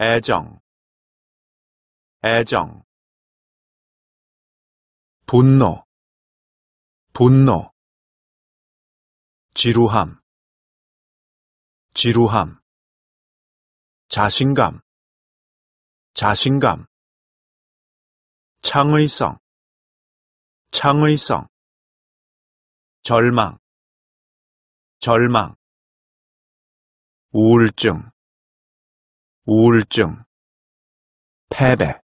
애정 애정 분노 분노 지루함 지루함 자신감 자신감 창의성 창의성 절망 절망 우울증 우울증, 패배,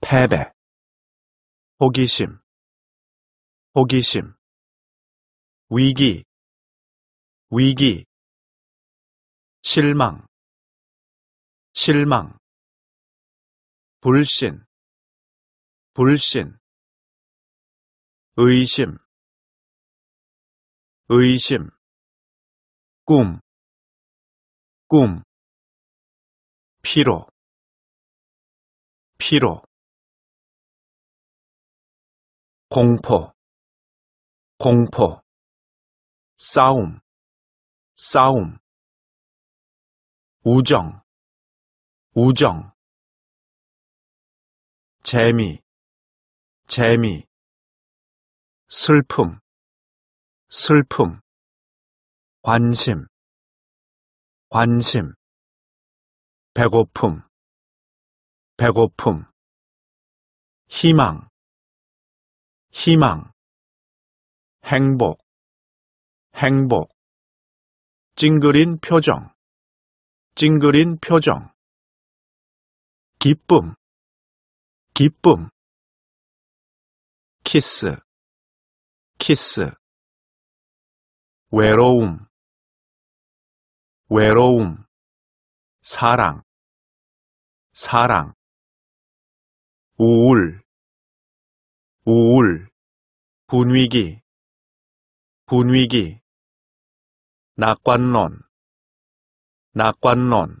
패배, 호기심, 호기심, 위기, 위기, 실망, 실망, 불신, 불신, 의심, 의심, 꿈, 꿈, 피로 피로 공포 공포 싸움 싸움 우정 우정 재미 재미 슬픔 슬픔 관심 관심 배고픔, 배고픔, 희망, 희망, 행복, 행복, 찡그린 표정, 찡그린 표정, 기쁨, 기쁨, 키스, 키스, 외로움, 외로움, 사랑, 사랑 우울 우울 분위기 분위기 낙관론 낙관론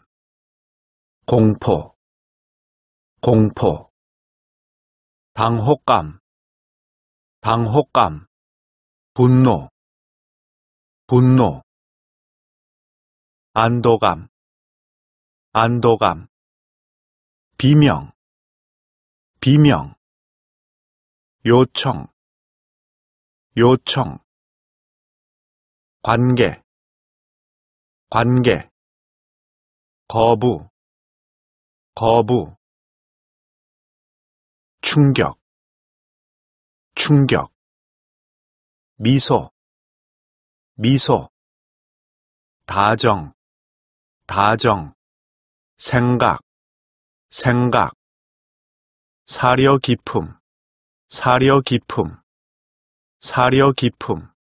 공포 공포 당혹감 당혹감 분노 분노 안도감 안도감 비명, 비명, 요청, 요청, 관계, 관계, 거부, 거부, 충격, 충격, 미소, 미소, 다정, 다정, 생각, 생각 사려 깊음 사려 깊음 사려 깊음